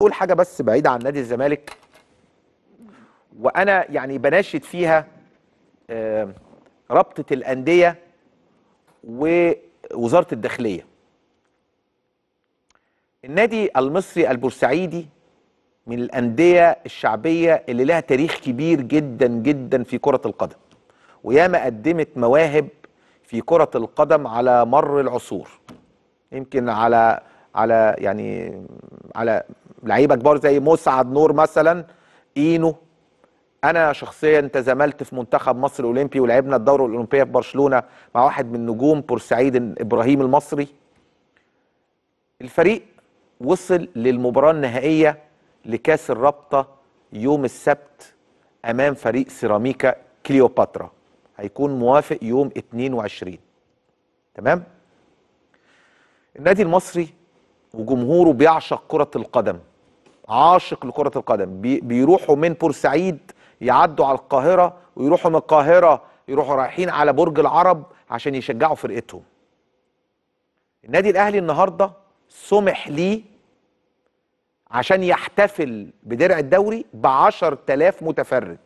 اقول حاجه بس بعيده عن نادي الزمالك وانا يعني بناشد فيها رابطه الانديه ووزاره الداخليه النادي المصري البورسعيدي من الانديه الشعبيه اللي لها تاريخ كبير جدا جدا في كره القدم وياما قدمت مواهب في كره القدم على مر العصور يمكن على على يعني على لعيبه كبار زي مسعد نور مثلا اينو انا شخصيا تزاملت في منتخب مصر الاولمبي ولعبنا الدوره الاولمبيه في برشلونه مع واحد من نجوم بورسعيد ابراهيم المصري الفريق وصل للمباراه النهائيه لكاس الرابطه يوم السبت امام فريق سيراميكا كليوباترا هيكون موافق يوم 22 تمام النادي المصري وجمهوره بيعشق كرة القدم عاشق لكرة القدم بي بيروحوا من بورسعيد يعدوا على القاهرة ويروحوا من القاهرة يروحوا رايحين على برج العرب عشان يشجعوا فرقتهم النادي الأهلي النهاردة سمح ليه عشان يحتفل بدرع الدوري بعشر 10000 متفرج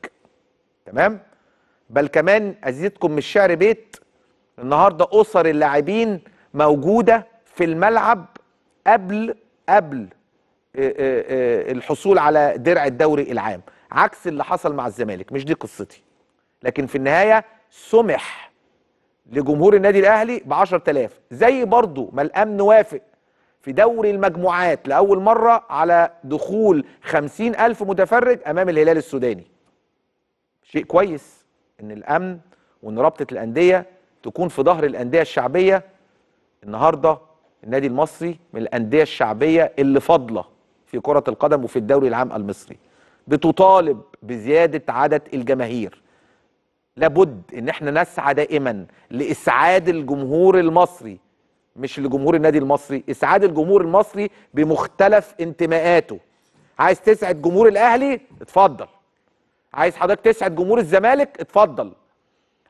تمام بل كمان أزيدكم من الشعر بيت النهارده أسر اللاعبين موجودة في الملعب قبل قبل آه، آه، آه، الحصول على درع الدوري العام عكس اللي حصل مع الزمالك مش دي قصتي لكن في النهايه سمح لجمهور النادي الاهلي ب 10000 زي برضو ما الامن وافق في دوري المجموعات لاول مره على دخول 50000 متفرج امام الهلال السوداني شيء كويس ان الامن وان رابطه الانديه تكون في ظهر الانديه الشعبيه النهارده النادي المصري من الانديه الشعبيه اللي فاضله في كره القدم وفي الدوري العام المصري بتطالب بزياده عدد الجماهير لابد ان احنا نسعى دائما لاسعاد الجمهور المصري مش لجمهور النادي المصري اسعاد الجمهور المصري بمختلف انتماءاته عايز تسعد جمهور الاهلي اتفضل عايز حضرتك تسعد جمهور الزمالك اتفضل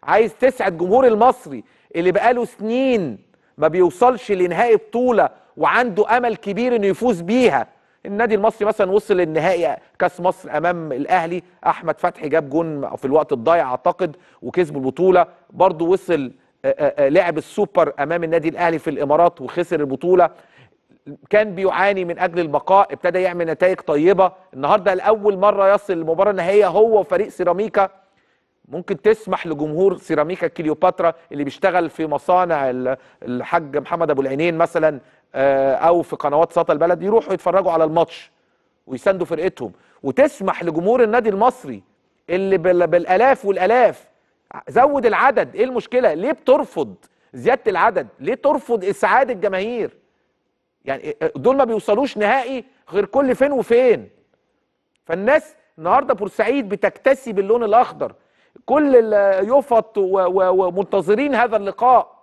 عايز تسعد جمهور المصري اللي بقاله سنين ما بيوصلش لنهائي بطوله وعنده امل كبير انه يفوز بيها النادي المصري مثلا وصل للنهائي كاس مصر امام الاهلي احمد فتحي جاب جون في الوقت الضايع اعتقد وكسب البطوله برضه وصل آه، آه، آه، لعب السوبر امام النادي الاهلي في الامارات وخسر البطوله كان بيعاني من اجل البقاء ابتدى يعمل نتائج طيبه النهارده لاول مره يصل المباراه النهائيه هو وفريق سيراميكا ممكن تسمح لجمهور سيراميكا كليوباترا اللي بيشتغل في مصانع الحاج محمد ابو العينين مثلا آه، او في قنوات سطا البلد يروحوا يتفرجوا على الماتش ويساندوا فرقتهم وتسمح لجمهور النادي المصري اللي بالالاف والالاف زود العدد ايه المشكله ليه بترفض زياده العدد ليه ترفض اسعاد الجماهير يعني آه، دول ما بيوصلوش نهائي غير كل فين وفين فالناس النهارده بورسعيد بتكتسي باللون الاخضر كل يفط ومنتظرين هذا اللقاء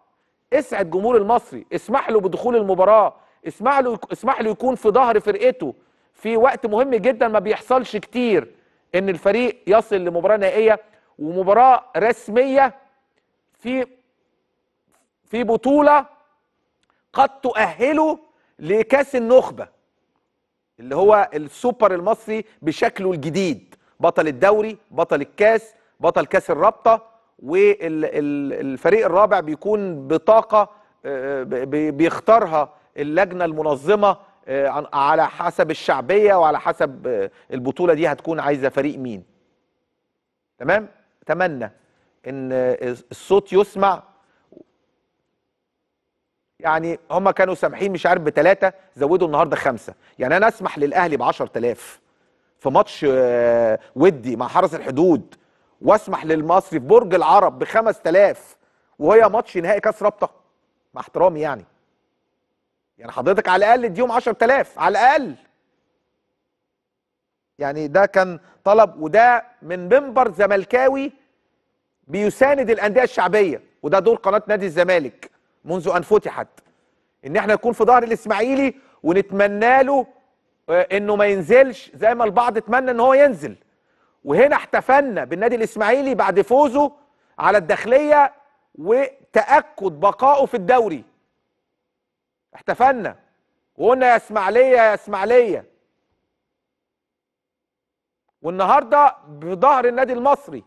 اسعد جمهور المصري اسمح له بدخول المباراه اسمح له اسمح له يكون في ظهر فرقته في وقت مهم جدا ما بيحصلش كتير ان الفريق يصل لمباراه نهائيه ومباراه رسميه في في بطوله قد تؤهله لكاس النخبه اللي هو السوبر المصري بشكله الجديد بطل الدوري بطل الكاس بطل كاس الرابطه والفريق الرابع بيكون بطاقه آه، بيختارها اللجنه المنظمه آه، على حسب الشعبيه وعلى حسب آه، البطوله دي هتكون عايزه فريق مين تمام اتمنى ان الصوت يسمع يعني هم كانوا سامحين مش عارف بثلاثه زودوا النهارده خمسه يعني انا اسمح للاهلي ب 10000 في ماتش ودي مع حرس الحدود واسمح للمصري في برج العرب ب 5000 وهي ماتش نهائي كاس رابطه مع احترامي يعني يعني حضرتك على الاقل اديهم 10000 على الاقل يعني ده كان طلب وده من منبر زملكاوي بيساند الانديه الشعبيه وده دور قناه نادي الزمالك منذ ان فتحت ان احنا نكون في ظهر الاسماعيلي ونتمنى له آه، انه ما ينزلش زي ما البعض اتمنى ان هو ينزل وهنا احتفلنا بالنادي الاسماعيلي بعد فوزه على الداخليه وتاكد بقائه في الدوري احتفلنا وقلنا يا اسماعيليه يا اسماعيليه والنهارده بظهر النادي المصري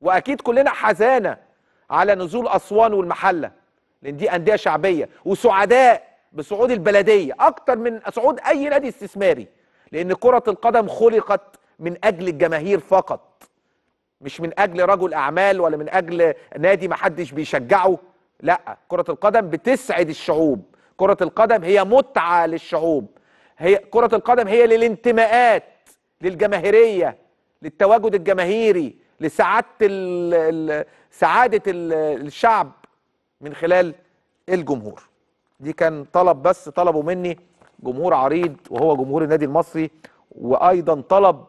واكيد كلنا حزانه على نزول اسوان والمحله لان دي انديه شعبيه وسعداء بصعود البلديه اكتر من صعود اي نادي استثماري لان كره القدم خلقت من اجل الجماهير فقط مش من اجل رجل اعمال ولا من اجل نادي محدش بيشجعه لا كره القدم بتسعد الشعوب كره القدم هي متعه للشعوب هي كره القدم هي للانتماءات للجماهيريه للتواجد الجماهيري لسعاده سعاده الشعب من خلال الجمهور دي كان طلب بس طلبه مني جمهور عريض وهو جمهور النادي المصري وايضا طلب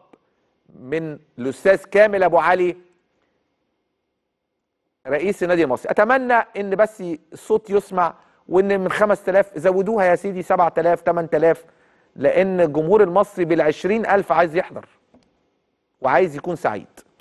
من الاستاذ كامل ابو علي رئيس النادي المصري اتمنى ان بس الصوت يسمع وان من 5000 زودوها يا سيدي 7000 8000 لان الجمهور المصري بال 20000 عايز يحضر وعايز يكون سعيد